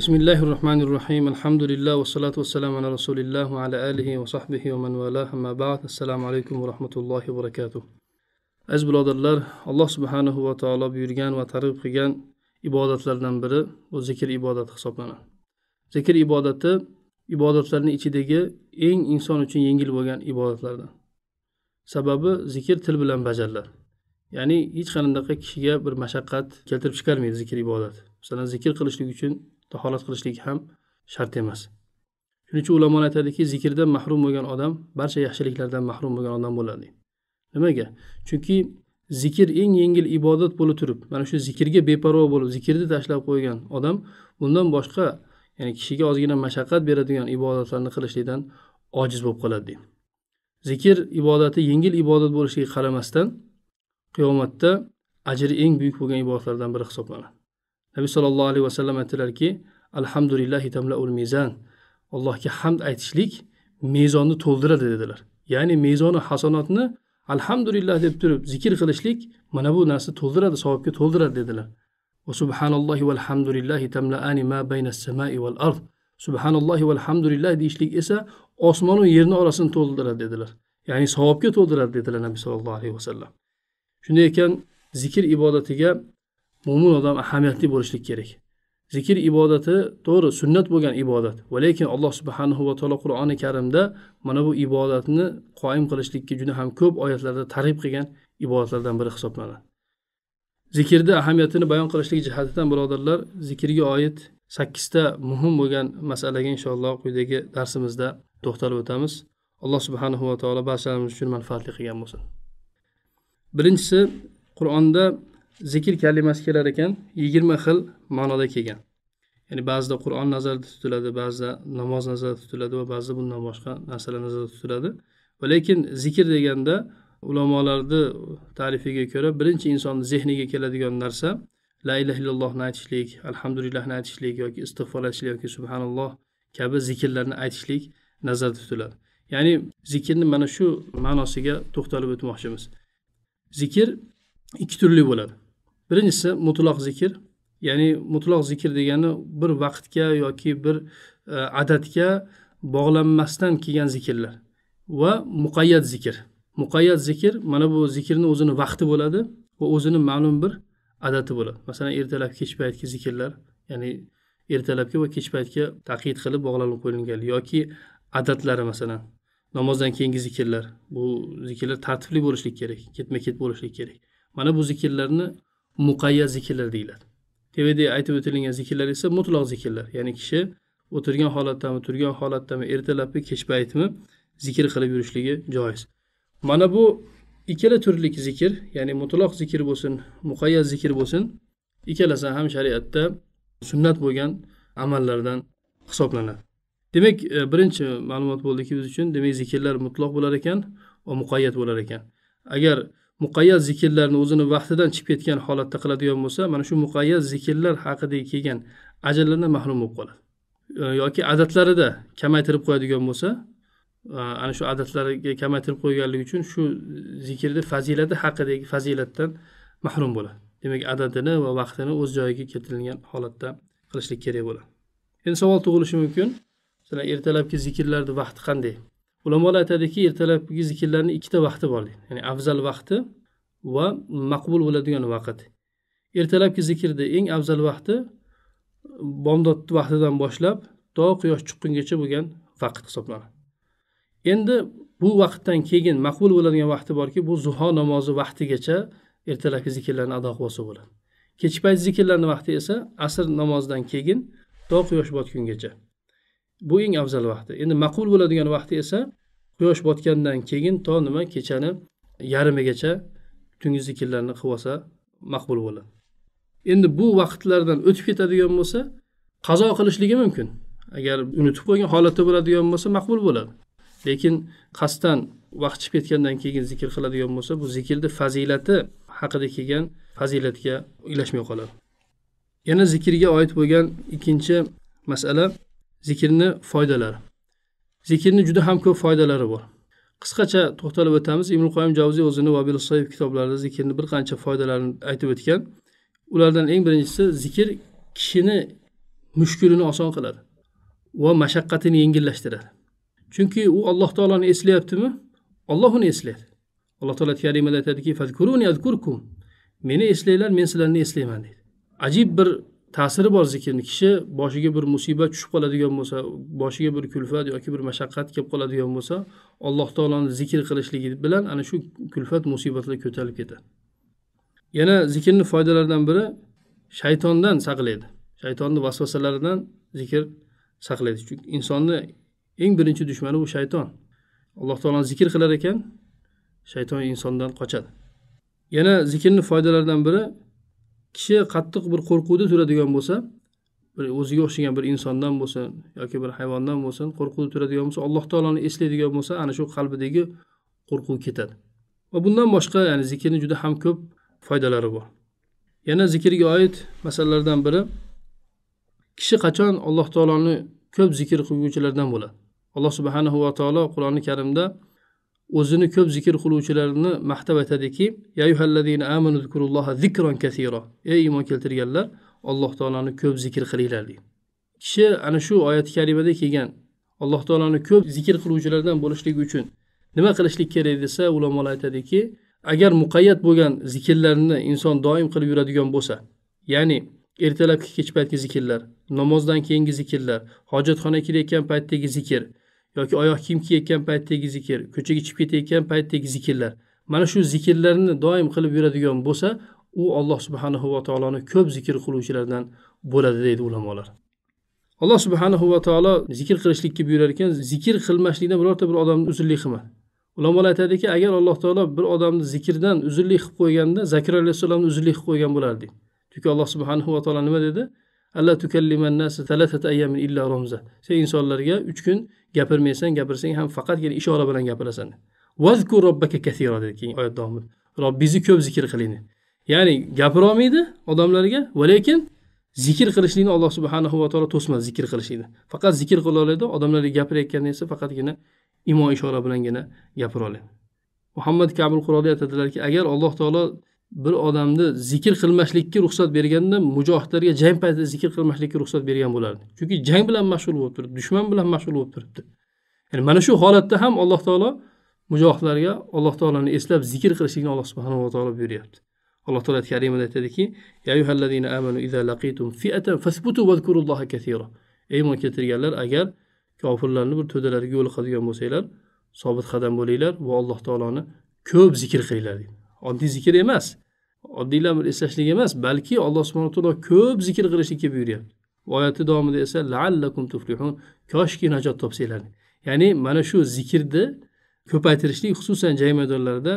بسم الله الرحمن الرحيم الحمد لله والصلاة والسلام على رسول الله وعلى آله وصحبه ومن والاه assalomu بعد السلام عليكم ورحمة الله وبركاته aziz birodarlar alloh subhanahu va taolo buyurgan va targ'ib qilgan ibodatlardan biri bu zikr ibodati hisoblanadi zikr ibodati ibodatlarni ichidagi eng inson uchun yengil bo'lgan ibodatlardan sababi zikr til bilan bajariladi ya'ni hech qanaqa kishiga bir mashaqqat keltirib chiqarmaydi zikr ibodati masalan zikr qilishlik uchun tahorat qilishlik ham shart emas shuning uchun ulamolar aytadiki zikrdan mahrum bo'lgan odam barcha yaxshiliklardan mahrum bo'lgan odam bo'ladi nimaga chunki zikr eng yengil ibodat bo'lib turib mana shu zikrga beparvo bo'lib zikrni tashlab qo'ygan odam undan boshqa ya'ni kishiga ozgina mashaqqat beradigan ibodatlarni qilishlikdan ojiz bo'lib qoladi deydi zikr ibodati yengil ibodat bo'lishiga qaramasdan qiyomatda ajri eng buyuk bo'lgan ibodatlardan biri hisoblanadi nabiy sollallohu alayhi vasallam aytdilarki alhamdulillahi tamlaul mizan allohga hamd aytishlik mezonni to'ldiradi dedilar ya'ni mezoni hasanotni alhamdulillah deb turib zikr qilishlik mana bu narsa to'ldiradi savobga to'ldiradi dedilar va subhanallohi valhamdulillahi tamlaani ma baynas samai val ard subhanallohi valhamdulillah deyishlik esa osmonu yerni orasini to'ldiradi dedilar ya'ni savobga to'ldiradi dedilar nabiy sollallohu alayhi vasallam shunday ekan zikr ibodatiga mo'min odam ahamiyatli bo'lishlik kerak zikr ibodati to'g'ri sunnat bo'lgan ibodat va lekin alloh subhanahu va taolo qur'oni karimda mana bu ibodatni qoim qilishlikka juda ham ko'p oyatlarda targ'ib qilgan ibodatlardan biri hisoblanadi zikrni ahamiyatini bayon qilishlik jihatidan birodarlar zikrga oid sakkizta muhim bo'lgan masalaga inshaalloh quyidagi darsimizda to'xtalib o'tamiz alloh subhanahu va taolo barchamiz uchun manfaatli qilgan bo'lsin birinchisi qur'onda zikr kalimasi kelar ekan yigirma xil ma'noda kelgan ya'ni ba'zida qur'on nazarda tutiladi ba'zida namoz nazarda tutiladi va ba'zida bundan boshqa narsalar nazarda tutiladi va lekin zikr deganda ulamolarni tarifiga ko'ra birinchi insonni zehniga keladigan narsa la ilaha illallohni aytishlik alhamdulillahni aytishlik yoki istig'for aytishlik yoki subhanalloh kabi zikrlarni aytishlik nazarda tutiladi ya'ni zikrni mana shu ma'nosiga to'xtalib o'tmoqchimiz zikr ikki turli bo'ladi birinchisi mutloq zikr ya'ni mutloq zikr degani bir vaqtga yoki bir e, adatga bog'lanmasdan kelgan zikrlar va muqayyat zikr muqayyat zikr mana bu zikrni o'zini vaqti bo'ladi va o'zini ma'lum bir adati bo'ladi masalan ertalab kech paytgi zikrlar ya'ni ertalabki va kech paytga taqid qilib bog'lanib qo'yilgan yoki adatlari masalan namozdan keyingi zikrlar bu zikrlar tartibli bo'lishlik kerak ketma ket bo'lishlik kerak mana bu zikrlarni muqayyat zikrlar deyiladi tevaida aytib o'tilgan zikrlar esa mutloq zikrlar ya'ni kishi o'tirgan holatdami turgan holatdami ertalabmi kech paytmi zikr qilib yurishligi joiz mana bu ikkala turlik zikr ya'ni mutloq zikr bo'lsin muqayyat zikr bo'lsin ikkalasi ham shariatda sunnat bo'lgan amallardan hisoblanadi demak e, birinchi ma'lumot bo'ldiki biz uchun demak zikrlar mutloq bo'lar ekan va muqayyat bo'lar ekan agar muqayyad zikrlarni o'zini vaqtidan chiqib ketgan holatda qiladigan bo'lsa mana shu muqayyad zikrlar haqidagi kelgan ajrlardan mahrum bo'lib qoladi yoki adatlarida kamaytirib qo'yadigan bo'lsa e, ana shu adatlariga kamaytirib qo'yganligi uchun shu zikrni fazilati haqidagi fazilatdan mahrum bo'ladi demak adadini va vaqtini o'z joyiga keltirilgan holatda qilishlik kerak bo'ladi endi savol tug'ilishi mumkin masalan ertalabki zikrlarni vaqti qanday ulamolar aytadiki ertalabki zikrlarni ikkita vaqti bor deydi ya'ni afzal vaqti va maqbul bo'ladigan vaqt ertalabki zikrni eng afzal vaqti bomdod vaqtidan boshlab to quyosh chiqqungacha bo'lgan vaqt hisoblanadi endi bu vaqtdan keyin maqbul bo'ladigan vaqti borki bu zuho namozi vaqtigacha ertalabki zikrlarni ado qilib olsa bo'ladi kechki payt zikrlarni vaqti esa asr namozidan keyin to quyosh botgungacha bu eng afzal vaqti endi maqul bo'ladigan vaqti esa quyosh botgandan keyin to nima kechani yarmigacha tungi zikrlarni qilib olsa maqbul bo'ladi endi bu vaqtlardan o'tib ketadigan bo'lsa qazo qilishligi mumkin agar unutib qo'ygan holatda bo'ladigan bo'lsa maqbul bo'ladi lekin qasddan vaqt chiqib ketgandan keyin zikr qiladigan bo'lsa bu zikrni fazilati haqida kelgan fazilatga ilashmay qoladi yana zikrga oid bo'lgan ikkinchi masala zikrni foydalari zikrni juda ham ko'p foydalari bor qisqacha to'xtalib o'tamiz ibn qoyim javziy o'zini vabil soyib kitoblarida zikrni bir qancha foydalarini aytib o'tgan ulardan eng birinchisi zikr kishini mushkulini oson qiladi va mashaqqatini yengillashtiradi chunki u alloh taoloni eslayaptimi olloh uni eslaydi alloh taolo karimada aytadiki meni eslanglar men sizlarni eslayman deydi ajib bir ta'siri bor zikrni kishi boshiga bir musibat tushib qoladigan bo'lsa boshiga bir kulfat yoki bir mashaqqat kelib qoladigan bo'lsa alloh taoloni zikr qilishligi bilan ana shu kulfat musibatlar ko'tarilib ketadi yana zikrni foydalaridan biri shaytondan saqlaydi shaytonni vasvasalaridan zikr saqlaydi chunki insonni eng birinchi dushmani bu shayton alloh taoloni zikr qilar ekan shayton insondan qochadi yana zikrni foydalaridan biri kishi qattiq bir qo'rquvda turadigan bo'lsa bir o'ziga o'xshagan bir insondan bo'lsin yoki bir hayvondan bo'lsin qo'rquvda turadigan bo'lsa alloh taoloni eslaydigan bo'lsa ana shu qalbidagi qo'rquv ketadi va bundan boshqa ya'ni zikrni juda ham ko'p foydalari bor yana zikrga oid masalalardan biri kishi qachon alloh taoloni ko'p zikr qilguvchilardan bo'ladi alloh subhanahu va taolo qur'oni karimda o'zini ko'p zikr qiluvchilarni maqtab aytadiki ey iymon keltirganlar alloh taoloni ko'p zikr qilinglar deydi kishi ana shu oyati karimada kelgan alloh taoloni ko'p zikr qiluvchilardan bo'lishligi uchun nima qilishlik kerak desa ulamolar aytadiki agar muqayyat bo'lgan zikrlarni inson doim qilib yuradigan bo'lsa ya'ni ertalabki kech paytgi zikrlar namozdan keyingi zikrlar hojatxonaga kirayotgan paytdagi zikr yoki oyoq kiyim kiyayotgan paytdagi zikr ko'chaga chiqib ketayotgan paytdagi zikrlar mana shu zikrlarni doim qilib yuradigan bo'lsa u alloh subhanahu va taoloni ko'p zikr qiluvchilardan bo'ladi deydi ulamolar alloh subhanahu va taolo zikr qilishlikka buyurar ekan zikr qilmaslikdan birorta bir odamni uzrlik qilma ulamolar aytadiki agar alloh taolo bir odamni zikrdan uzrlik qilib qo'yganda zakir alayhissalomni uzrlik qilib qo'ygan bo'lardi chunki alloh subhanahu va taolo nima dedi alla tukalliman ayamin illa sen insonlarga uch kun gapirmaysan gapirsang ham faqatgina ishora bilan gapirasan vazku robbaka kasira dedi keyin oyat davomida robbingizni ko'p zikr qiling ya'ni gapirolmaydi odamlarga va lekin zikr qilishlikni alloh subhanahu va taolo to'smadi zikr qilishlikni faqat zikr qila oladi odamlarga gapirayotganda esa faqatgina imo ishora bilangina gapira oladi muhammad kabul quroli aytadilarki agar alloh taolo bir odamni zikr qilmaslikka ruxsat berganda mujohidlarga jang paytida zikr qilmaslikka ruxsat bergan bo'lardi chunki jang bilan mashg'ul bo'lib turibdi dushman bilan mashg'ul bo'lib turibdi ya'ni mana shu holatda ham alloh taolo mujohidlarga alloh taoloni eslab zikr qilishlikni alloh subhanava taolo buyuryapti alloh taolo karimida aytadiki ey iymon keltirganlar agar kofirlarni bir to'dalariga yo'liqadigan bo'lsanglar sobit qadam bo'linglar va alloh taoloni ko'p zikr qilinglar deydi oddiy zikr emas oddiylar bir eslashlik emas balki alloh subhana taolo ko'p zikr qilishlikka buyuryapti oyati davomida esa laallakum tuflihun koshki najot topsanglar ya'ni mana shu zikrni ko'paytirishlik xususan jang maydonlarida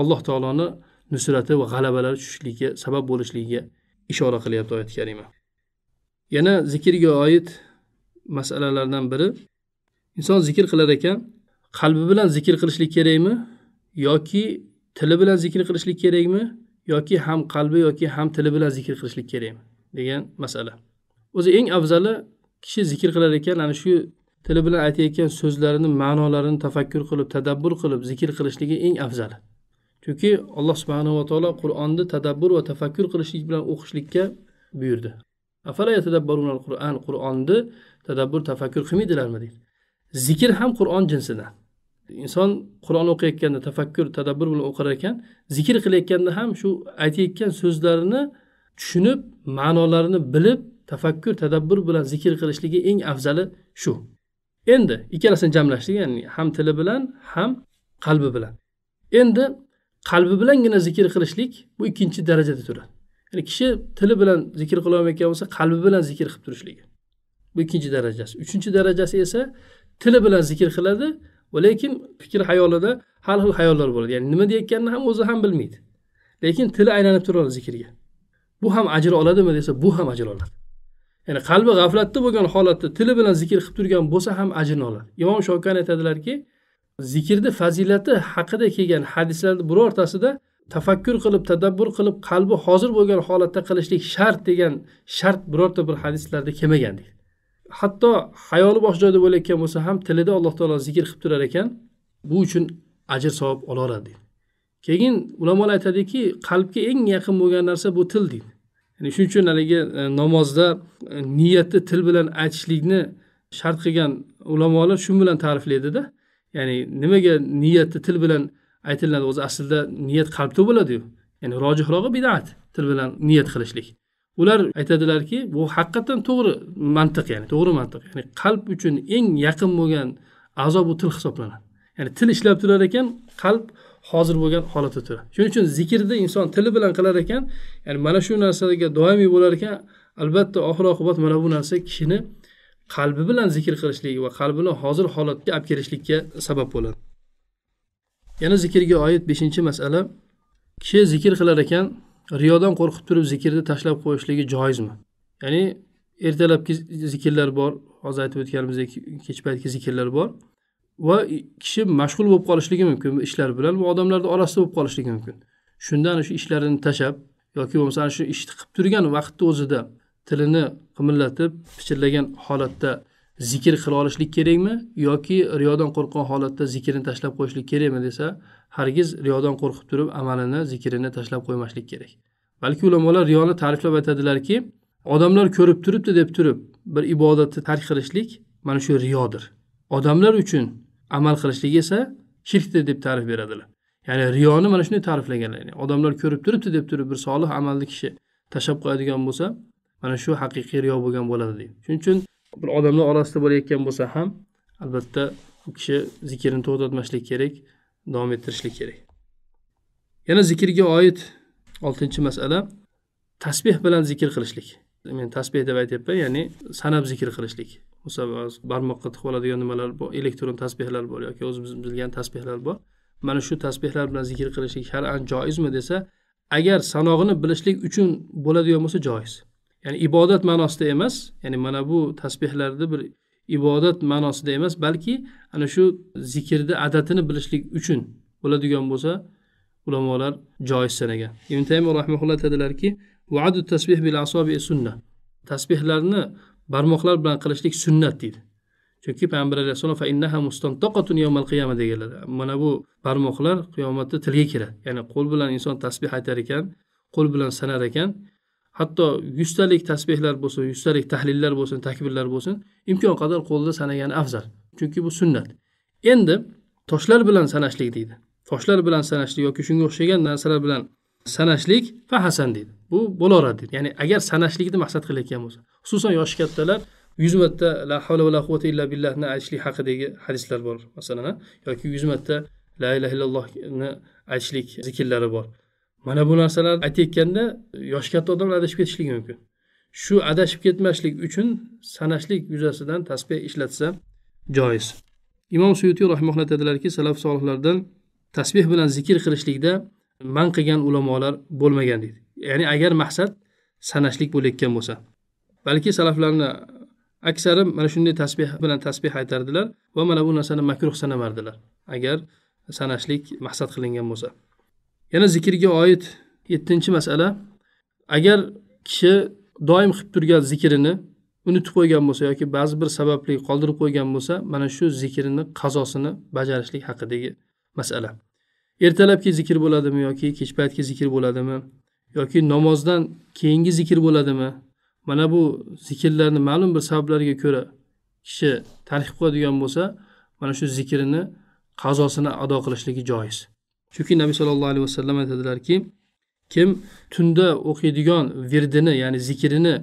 alloh taoloni nusrati va g'alabalari tushishligiga sabab bo'lishligiga ishora qilyapti oyati karima yana zikrga oid masalalardan biri inson zikr qilar ekan qalbi bilan zikr qilishlik kerakmi yoki tili bilan zikr qilishlik kerakmi yoki ham qalbi yoki ham tili bilan zikr qilishlik kerakmi degan masala o'zi eng afzali kishi zikr qilar ekan ana shu tili bilan aytayotgan so'zlarini ma'nolarini tafakkur qilib tadabbur qilib zikr qilishligi eng afzali chunki alloh subhanava taolo qur'onni tadabbur va tafakkur qilishlik bilan o'qishlikka buyurdi qur'on qur'onni tadabbur tafakkur qilmaydilarmi deydi zikr ham qur'on jinsidan inson qur'on o'qiyotganda tafakkur tadabbur bilan o'qir ekan zikr qilayotganda ham shu aytayotgan so'zlarini tushunib ma'nolarini bilib tafakkur tadabbur bilan zikr qilishligi eng afzali shu endi ikkalasini jamlashlik ya'ni ham tili bilan ham qalbi bilan endi qalbi bilangina zikr qilishlik bu ikkinchi darajada turadi ya'ni kishi tili bilan zikr qilolmayotgan bo'lsa qalbi bilan zikr qilib turishligi bu ikkinchi darajasi uchinchi darajasi esa tili bilan zikr qiladi lekin fikr hayolida har xil hayollar bo'ladi ya'ni nima deyayotganini ham o'zi ham bilmaydi lekin tili aylanib turadi zikrga bu ham ajr oladimi desa bu ham ajr oladi ya'ni qalbi g'aflatda bo'lgan holatda tili bilan zikr qilib turgan bo'lsa ham ajrni oladi imom shokan aytadilarki zikrni fazilati haqida kelgan hadislarni birortasida tafakkur qilib tadabbur qilib qalbi hozir bo'lgan holatda qilishlik shart degan shart birorta bir hadislarda kelmagan deydi hatto hayoli bosh joyda bo'layotgan bo'lsa ham tilida alloh taolo zikr qilib turar ekan bu uchun ajr savob olaveradi deydi keyin ulamolar aytadiki qalbga eng yaqin bo'lgan narsa bu til deydi ya'ni shuning uchun haligi e, namozda e, niyatni til bilan aytishlikni shart qilgan ulamolar shu bilan ta'riflaydida ya'ni nimaga niyatni til bilan aytiladi o'zi aslida niyat qalbda bo'ladiyu ya'ni rojihrog'i bidat til bilan niyat qilishlik ular aytadilarki bu haqiqatdan to'g'ri mantiq ya'ni to'g'ri mantiq ya'ni qalb uchun eng yaqin bo'lgan a'zo bu til hisoblanadi ya'ni til ishlab turar ekan qalb hozir bo'lgan holatda turadi shuning uchun zikrni inson tili bilan qilar ekan ya'ni mana shu narsaga doimiy bo'lar ekan albatta oxir oqibat mana bu narsa kishini qalbi bilan zikr qilishlik va qalbini hozir holatga olib kelishlikka sabab bo'ladi yana zikrga oid beshinchi masala kishi zikr qilar ekan riyodan qo'rqib turib zikrni tashlab qo'yishligi joizmi ya'ni ertalabki zikrlar bor hozir aytib o'tganimizdek kech paytgi zikrlar bor va kishi mashg'ul bo'lib qolishligi mumkin ishlar bilan va odamlarni orasida bo'lib qolishligi mumkin shundan shu ishlarini tashlab yoki bo'lmasa ana shu ishni qilib turgan vaqtni o'zida tilini qimillatib pichirlagan holatda zikr qila olishlik kerakmi yoki riyodan qo'rqqan holatda zikrni tashlab qo'yishlik kerakmi desa hargiz riyodan qo'rqib turib amalini zikrini tashlab qo'ymaslik kerak balki ulamolar riyoni ta'riflab aytadilarki odamlar ko'rib turibdi deb turib bir ibodatni tark qilishlik mana shu riyodir odamlar uchun amal qilishlik esa shirkdir deb ta'rif beradilar ya'ni riyoni mana shunday ta'riflaganlar odamlar ko'rib turibdi deb turib bir solih amalni kishi tashlab qo'yadigan bo'lsa mana shu haqiqiy riyo bo'lgan bo'ladi deydi shuning uchun bir odamlar orasida bo'layotgan bo'lsa ham albatta u kishi zikrini to'xtatmaslik kerak davom ettirishlik kerak yana zikrga oid oltinchi masala tasbeh bilan zikr qilishlik men tasbeh deb aytyapman ya'ni sanab zikr qilishlik barmoqqa tiqib oladigan nimalar bor elektron tasbehlar bor yoki o'zimiz bilgan tasbehlar bor mana shu tasbehlar bilan zikr qilishlik shar'an joizmi desa agar sanog'ini bilishlik uchun bo'ladigan bo'lsa joiz ya'ni ibodat ma'nosida emas ya'ni mana bu tasbehlarni bir ibodat ma'nosida emas balki ana shu zikrni adatini bilishlik uchun bo'ladigan bo'lsa ulamolar joiz sanagan ibn taymiy rahmaulloh aytadilarki vadu tasbih bil asobi sunna tasbihlarni barmoqlar bilan qilishlik sunnat deydi chunki payg'ambar alayhissalom mustantaqatun deganlar mana bu barmoqlar qiyomatda tilga kiradi ya'ni qo'l bilan inson tasbih aytar ekan qo'l bilan sanar ekan hatto yuztalik tasbehlar bo'lsin yuztalik tahlillar bo'lsin takbirlar bo'lsin imkon qadar qo'lda sanagani afzal chunki bu sunnat endi toshlar bilan sanashlik deydi toshlar bilan sanashlik yoki shunga o'xshagan narsalar bilan sanashlik fa hasan deydi bu bo'laveradi deydi ya'ni agar sanashlikni maqsad qilayotgan bo'lsa xususan yoshi kattalar yuz marta la havla vala quvvata illa billahni aytishlik haqidagi hadislar bor masalan yoki yuz marta la ilaha illallohni aytishlik zikrlari bor mana bu narsalarni aytayotganda yoshi katta odamlar adashib ketishligi mumkin shu adashib ketmaslik uchun sanashlik yuzasidan tasbeh ishlatsa joiz imom suyuti rahimulloh aytadilarki salaf solihlardan tasbeh bilan zikr qilishlikda man qilgan ulamolar bo'lmagan deydi ya'ni agar maqsad sanashlik bo'layotgan bo'lsa balki salaflarni aksari mana shunday tasbeh bilan tasbeh aytardilar va mana bu narsani makruh sanamardilar agar sanashlik maqsad qilingan bo'lsa yana zikrga oid yettinchi masala agar kishi doim qilib turgan zikrini unutib qo'ygan bo'lsa yoki ba'zi bir sababli qoldirib qo'ygan bo'lsa mana shu zikrini qazosini bajarishlik haqidagi masala ertalabki zikr bo'ladimi yoki kech paytgi zikr bo'ladimi yoki namozdan keyingi zikr bo'ladimi mana bu zikrlarni ma'lum bir sabablarga ko'ra kishi tark qo'yadigan bo'lsa mana shu zikrini qazosini ado qilishligi joiz chunki nabiy sollallohu alayhi vasallam aytadilarki kim tunda o'qiydigan virdini ya'ni zikrini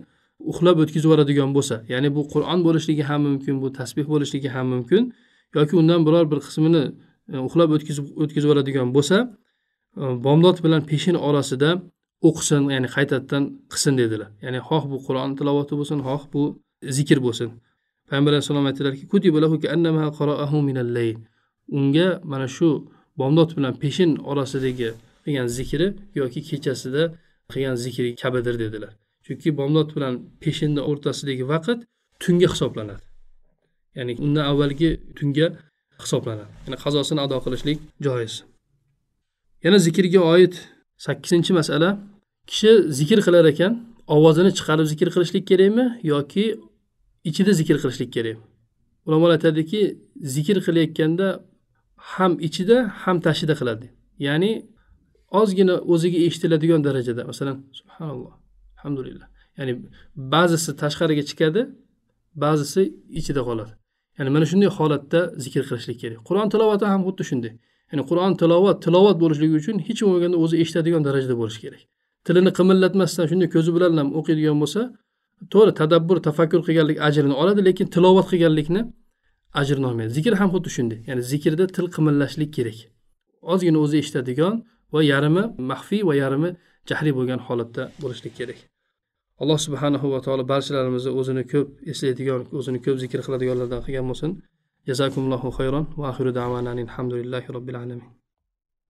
uxlab o'tkazib yuboradigan bo'lsa ya'ni bu qur'on bo'lishligi ham mumkin bu tasbeh bo'lishligi ham mumkin yoki undan biror bir qismini e, uxlab o'tkazib o'tkazib yuboradigan bo'lsa e, bomdod bilan peshin orasida o'qisin ya'ni qaytadan qilsin dedilar ya'ni xoh bu qur'on tilovati bo'lsin xoh bu zikr bo'lsin payg'ambar alayhissalom aytdilarki unga mana shu bomdod bilan peshin orasidagi qilgan zikri yoki kechasida qilgan zikri kabidir dedilar chunki bomdod bilan peshinni o'rtasidagi vaqt tunga hisoblanadi ya'ni undan avvalgi tunga hisoblanadi ya'ni qazosini ado qilishlik joiz yana zikrga oid sakkizinchi masala kishi zikr qilar ekan ovozini chiqarib zikr qilishlik kerakmi yoki ichida zikr qilishlik kerakmi ulamolar aytadiki zikr qilayotganda ham ichida ham tashida qiladi ya'ni ozgina o'ziga eshitiladigan darajada masalan subhanalloh alhamdulillah ya'ni ba'zisi tashqariga chiqadi ba'zisi ichida qoladi ya'ni mana shunday holatda zikr qilishlik kerak qur'on tilovati ham xuddi shunday ya'ni qur'on tilovat tilovat bo'lishligi uchun hech bo'lmaganda o'zi eshitadigan darajada bo'lishi kerak tilini qimillatmasdan shunday ko'zi bilan ham o'qiydigan bo'lsa to'g'ri tadabbur tafakkur qilganlik ajrini oladi lekin tilovat qilganlikni olmaydi zikr ham xuddi shunday ya'ni zikrda til qimillashlik kerak ozgina o'zi eshitadigan va yarmi maxfiy va yarmi jahliy bo'lgan holatda bo'lishlik kerak alloh subhanahu va taolo barchalarimizni o'zini ko'p eslaydigan o'zini ko'p zikr qiladiganlardan qilgan bo'lsin jazakumullohu xayron va axiru alhamdulillahi robbil alamin